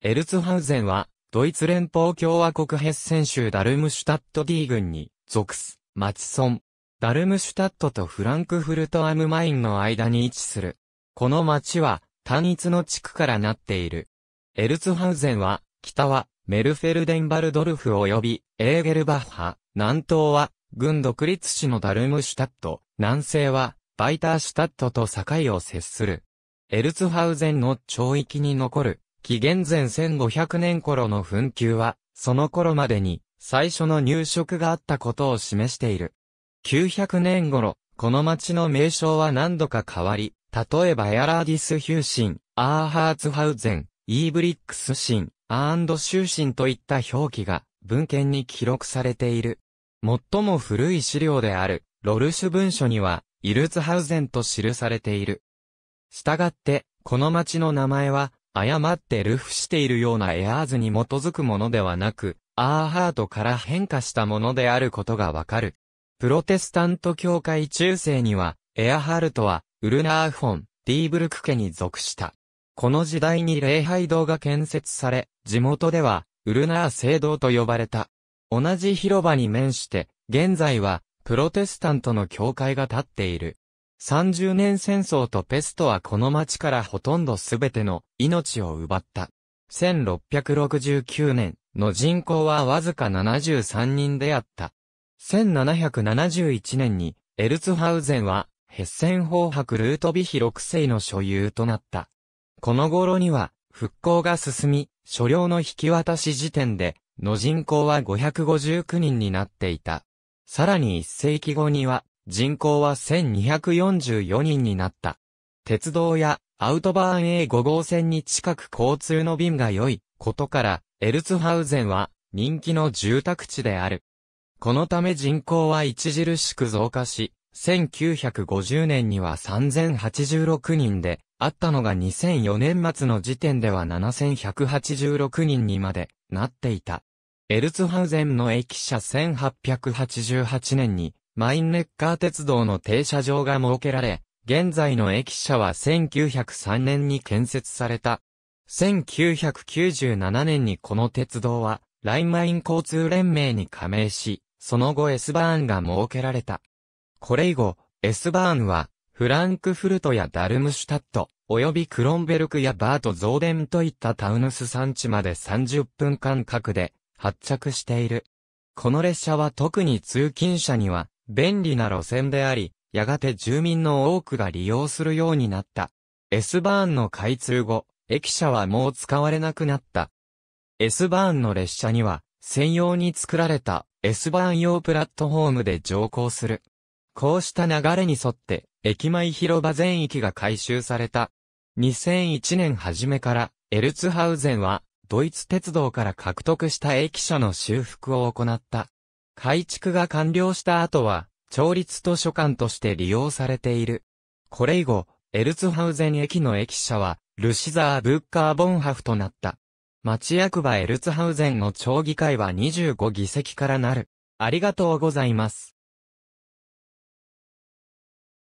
エルツハウゼンは、ドイツ連邦共和国ヘッセン州ダルムシュタット D 郡に属す、マチソン。ダルムシュタットとフランクフルトアムマインの間に位置する。この町は、単一の地区からなっている。エルツハウゼンは、北は、メルフェルデンバルドルフ及び、エーゲルバッハ、南東は、軍独立市のダルムシュタット、南西は、バイターシュタットと境を接する。エルツハウゼンの町域に残る、紀元前1500年頃の墳丘は、その頃までに最初の入植があったことを示している。900年頃、この町の名称は何度か変わり、例えばヤラーディスヒューシン、アーハーツハウゼン、イーブリックスシン、アーンドシューシンといった表記が文献に記録されている。最も古い資料である、ロルシュ文書には、イルツハウゼンと記されている。したがって、この町の名前は、誤ってルフしているようなエアーズに基づくものではなく、アーハートから変化したものであることがわかる。プロテスタント教会中世には、エアハルトは、ウルナーフォン、ディーブルク家に属した。この時代に礼拝堂が建設され、地元では、ウルナー聖堂と呼ばれた。同じ広場に面して、現在は、プロテスタントの教会が建っている。30年戦争とペストはこの町からほとんどすべての命を奪った。1669年の人口はわずか73人であった。1771年にエルツハウゼンはヘッセン法白ルートビヒ六世の所有となった。この頃には復興が進み、所領の引き渡し時点での人口は559人になっていた。さらに一世紀後には人口は1244人になった。鉄道やアウトバーン A5 号線に近く交通の便が良いことから、エルツハウゼンは人気の住宅地である。このため人口は著しく増加し、1950年には3086人で、あったのが2004年末の時点では7186人にまでなっていた。エルツハウゼンの駅舎1888年にマインレッカー鉄道の停車場が設けられ、現在の駅舎は1903年に建設された。1997年にこの鉄道は、ラインマイン交通連盟に加盟し、その後 S バーンが設けられた。これ以後、S バーンは、フランクフルトやダルムシュタット、及びクロンベルクやバート・ゾーデンといったタウヌス産地まで30分間隔で発着している。この列車は特に通勤者には便利な路線であり、やがて住民の多くが利用するようになった。S バーンの開通後、駅舎はもう使われなくなった。S バーンの列車には、専用に作られた S バーン用プラットフォームで乗降する。こうした流れに沿って、駅前広場全域が改修された。2001年初めから、エルツハウゼンは、ドイツ鉄道から獲得した駅舎の修復を行った。改築が完了した後は、調律図書館として利用されている。これ以後、エルツハウゼン駅の駅舎は、ルシザー・ブッカー・ボンハフとなった。町役場エルツハウゼンの町議会は25議席からなる。ありがとうございます。